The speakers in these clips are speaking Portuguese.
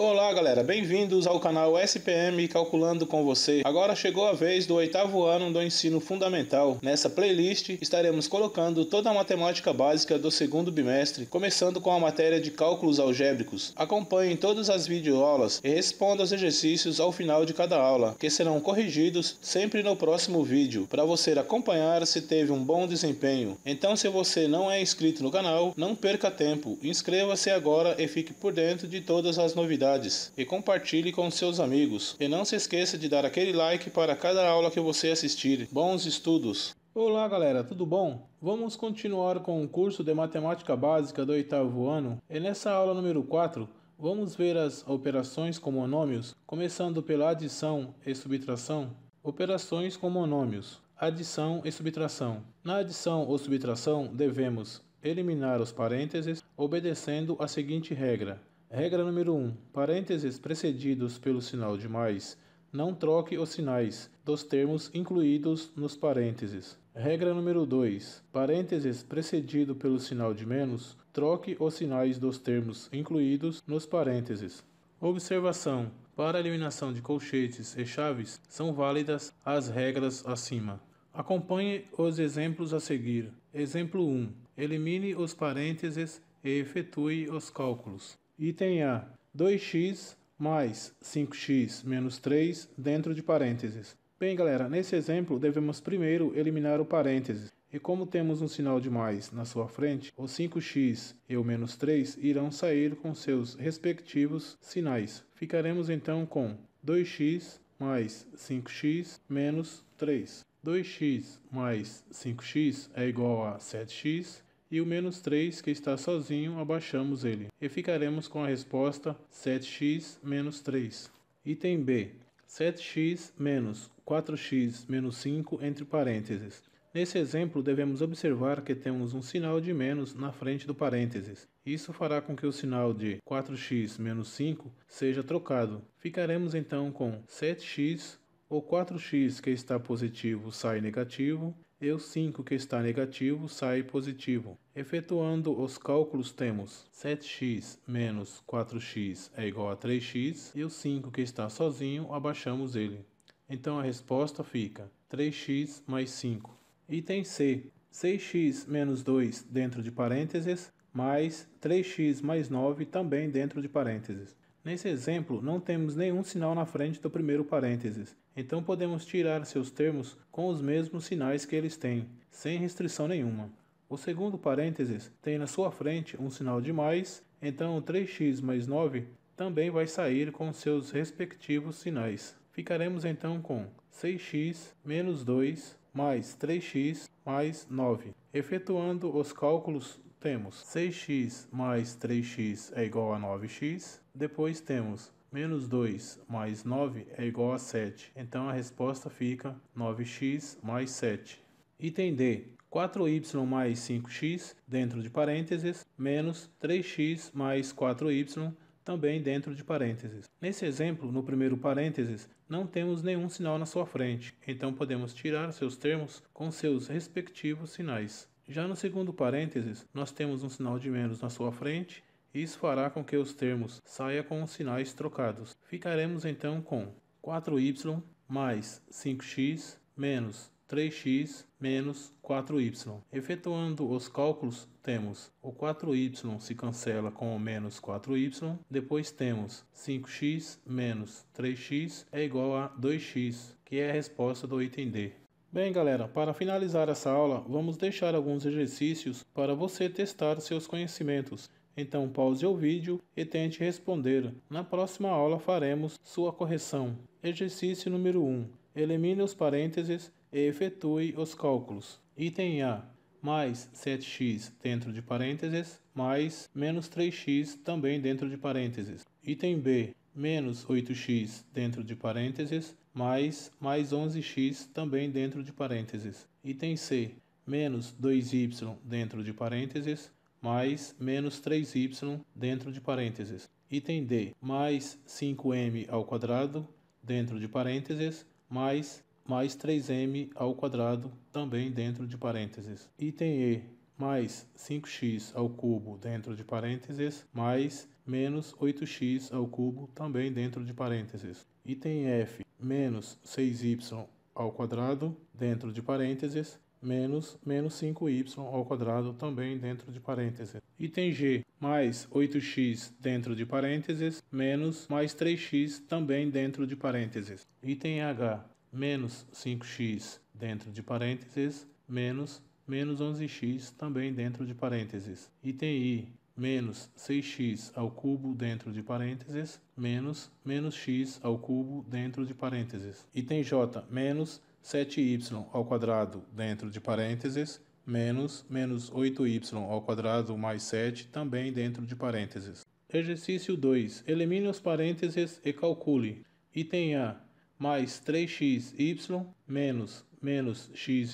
Olá galera, bem-vindos ao canal SPM Calculando com você. Agora chegou a vez do oitavo ano do ensino fundamental. Nessa playlist estaremos colocando toda a matemática básica do segundo bimestre, começando com a matéria de cálculos algébricos. Acompanhem todas as videoaulas e responda os exercícios ao final de cada aula, que serão corrigidos sempre no próximo vídeo, para você acompanhar se teve um bom desempenho. Então se você não é inscrito no canal, não perca tempo, inscreva-se agora e fique por dentro de todas as novidades atividades e compartilhe com seus amigos. E não se esqueça de dar aquele like para cada aula que você assistir. Bons estudos! Olá galera, tudo bom? Vamos continuar com o curso de Matemática Básica do oitavo ano e nessa aula número 4 vamos ver as operações com monômios, começando pela adição e subtração. Operações com monômios, adição e subtração. Na adição ou subtração devemos eliminar os parênteses obedecendo a seguinte regra. Regra número 1. Um, parênteses precedidos pelo sinal de mais. Não troque os sinais dos termos incluídos nos parênteses. Regra número 2. Parênteses precedido pelo sinal de menos, troque os sinais dos termos incluídos nos parênteses. Observação: Para eliminação de colchetes e chaves são válidas as regras acima. Acompanhe os exemplos a seguir. Exemplo 1. Elimine os parênteses e efetue os cálculos. Item A. 2x mais 5x menos 3 dentro de parênteses. Bem, galera, nesse exemplo devemos primeiro eliminar o parênteses. E como temos um sinal de mais na sua frente, o 5x e o menos 3 irão sair com seus respectivos sinais. Ficaremos então com 2x mais 5x menos 3. 2x mais 5x é igual a 7x e o menos 3, que está sozinho, abaixamos ele, e ficaremos com a resposta 7x menos 3. Item B, 7x menos 4x menos 5 entre parênteses. Nesse exemplo, devemos observar que temos um sinal de menos na frente do parênteses. Isso fará com que o sinal de 4x menos 5 seja trocado. Ficaremos então com 7x o 4x que está positivo sai negativo e o 5 que está negativo sai positivo. Efetuando os cálculos temos 7x menos 4x é igual a 3x e o 5 que está sozinho abaixamos ele. Então a resposta fica 3x mais 5. Item C. 6x menos 2 dentro de parênteses mais 3x mais 9 também dentro de parênteses. Nesse exemplo, não temos nenhum sinal na frente do primeiro parênteses, então podemos tirar seus termos com os mesmos sinais que eles têm, sem restrição nenhuma. O segundo parênteses tem na sua frente um sinal de mais, então 3x mais 9 também vai sair com seus respectivos sinais. Ficaremos então com 6x menos 2 mais 3x mais 9. Efetuando os cálculos temos 6x mais 3x é igual a 9x. Depois temos menos 2 mais 9 é igual a 7. Então a resposta fica 9x mais 7. Item D. 4y mais 5x dentro de parênteses menos 3x mais 4y também dentro de parênteses. Nesse exemplo, no primeiro parênteses, não temos nenhum sinal na sua frente, então podemos tirar seus termos com seus respectivos sinais. Já no segundo parênteses, nós temos um sinal de menos na sua frente, e isso fará com que os termos saia com os sinais trocados. Ficaremos então com 4y mais 5x menos 3x menos 4y. Efetuando os cálculos, temos o 4y se cancela com o menos 4y, depois temos 5x menos 3x é igual a 2x, que é a resposta do item D. Bem, galera, para finalizar essa aula, vamos deixar alguns exercícios para você testar seus conhecimentos. Então, pause o vídeo e tente responder. Na próxima aula faremos sua correção. Exercício número 1. Elimine os parênteses e efetue os cálculos. Item A. Mais 7x dentro de parênteses, mais menos 3x também dentro de parênteses. Item B. Menos 8x dentro de parênteses, mais mais 11x também dentro de parênteses. Item C, menos 2y dentro de parênteses, mais menos 3y dentro de parênteses. Item D, mais 5m ao quadrado dentro de parênteses, mais mais 3m ao quadrado também dentro de parênteses. Item E, mais 5x ao cubo dentro de parênteses, mais menos 8x ao cubo, também dentro de parênteses. Item f, menos 6y ao quadrado, dentro de parênteses, menos menos 5y ao quadrado, também dentro de parênteses. Item g, mais 8x dentro de parênteses, menos mais 3x também dentro de parênteses. Item h, menos 5x dentro de parênteses, menos menos 11x também dentro de parênteses. Item i, menos 6x ao cubo dentro de parênteses, menos menos x ao cubo dentro de parênteses. Item j, menos 7y ao quadrado dentro de parênteses, menos menos 8y ao quadrado mais 7 também dentro de parênteses. Exercício 2. Elimine os parênteses e calcule. Item A, mais 3xy menos menos xy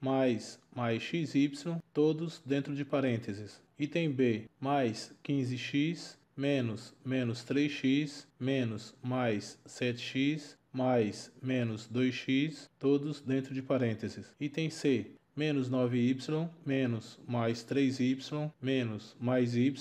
mais mais xy, todos dentro de parênteses. Item B, mais 15x, menos menos 3x, menos mais 7x, mais menos 2x, todos dentro de parênteses. Item C, menos 9y, menos mais 3y, menos mais y,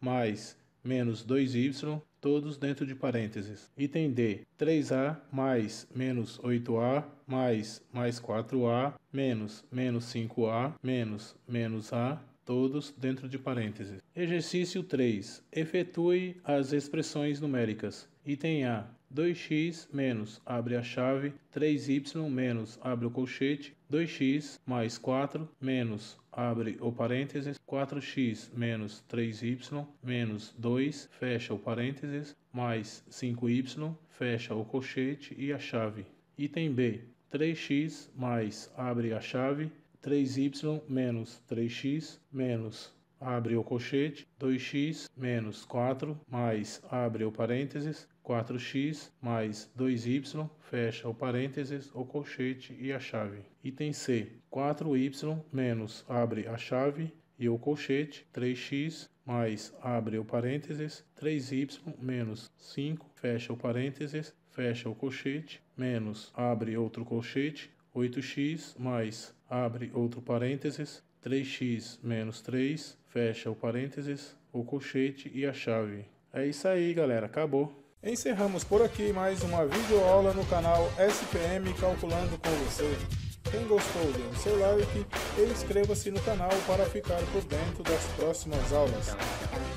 mais menos 2y, todos dentro de parênteses. Item D, 3a mais menos 8a mais mais 4a menos menos 5a menos menos a todos dentro de parênteses. Exercício 3. Efetue as expressões numéricas. Item A. 2x menos, abre a chave, 3y menos, abre o colchete, 2x mais 4 menos, abre o parênteses, 4x menos 3y menos 2, fecha o parênteses, mais 5y, fecha o colchete e a chave. Item B. 3x mais, abre a chave, 3y menos 3x menos abre o colchete, 2x menos 4, mais, abre o parênteses, 4x mais 2y, fecha o parênteses, o colchete e a chave. Item C, 4y menos, abre a chave e o colchete, 3x mais, abre o parênteses, 3y menos 5, fecha o parênteses, fecha o colchete, menos, abre outro colchete, 8x mais abre outro parênteses, 3x menos 3, fecha o parênteses, o colchete e a chave. É isso aí, galera, acabou. Encerramos por aqui mais uma videoaula no canal SPM Calculando com você. Quem gostou, dê o seu like e inscreva-se no canal para ficar por dentro das próximas aulas.